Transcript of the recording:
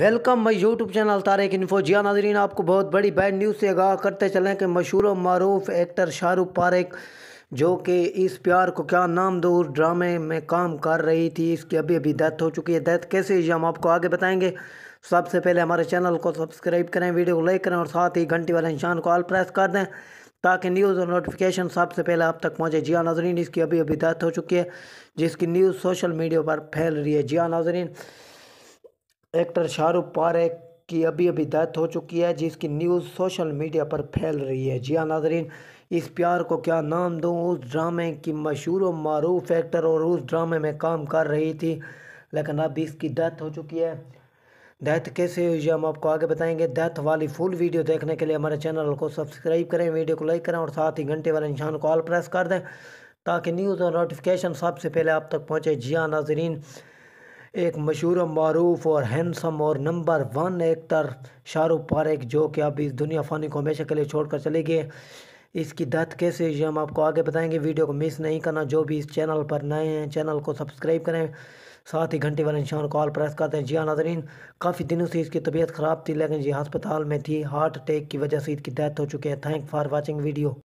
welcome my YouTube channel Tarak info जिया हाँ, नाजरीन आपको बहुत बड़ी बैड न्यूज़ से आगाह करते चलें कि मशहूर और मरूफ एक्टर शाहरुख पारेक जो कि इस प्यार को क्या नाम दूर ड्रामे में काम कर रही थी इसकी अभी अभी डेथ हो चुकी है डेथ कैसे हुई हम आपको आगे बताएंगे सबसे पहले हमारे चैनल को सब्सक्राइब करें वीडियो को लाइक करें और साथ ही घंटी वाले निशान को ऑल प्रेस कर दें ताकि न्यूज़ और नोटिफिकेशन सबसे पहले आप तक पहुँचे जिया हाँ, नाजरीन इसकी अभी अभी डेथ हो चुकी है जिसकी न्यूज़ सोशल मीडिया पर फैल रही है जिया हाँ, नाजरीन एक्टर शाहरुख पारेख की अभी अभी डेथ हो चुकी है जिसकी न्यूज़ सोशल मीडिया पर फैल रही है जिया नाजरीन इस प्यार को क्या नाम दूँ उस ड्रामे की मशहूर और मरूफ एक्टर और उस ड्रामे में काम कर रही थी लेकिन अब इसकी डेथ हो चुकी है डेथ कैसे हुई हम आपको आगे बताएंगे डेथ वाली फुल वीडियो देखने के लिए हमारे चैनल को सब्सक्राइब करें वीडियो को लाइक करें और साथ ही घंटे वाले निशान को ऑल प्रेस कर दें ताकि न्यूज़ और नोटिफिकेशन सबसे पहले आप तक पहुँचे जिया नाजरीन एक मशहूर और मरूफ और हैंडसम और number one actor Shahrukh Parekh जो कि अब इस दुनिया फ़ानी को हमेशा के लिए छोड़कर चले गए इसकी डेथ कैसे हुई हम आपको आगे बताएंगे वीडियो को मिस नहीं करना जो भी इस चैनल पर नए हैं चैनल को सब्सक्राइब करें साथ ही घंटे वाले निशान कॉल प्रेस करते हैं जी हाँ नाजरीन काफ़ी दिनों से इसकी तबीयत ख़राब थी लेकिन जी अस्पताल में थी हार्ट अटैक की वजह से इसकी डेथ हो चुकी है थैंक फॉर वॉचिंग वीडियो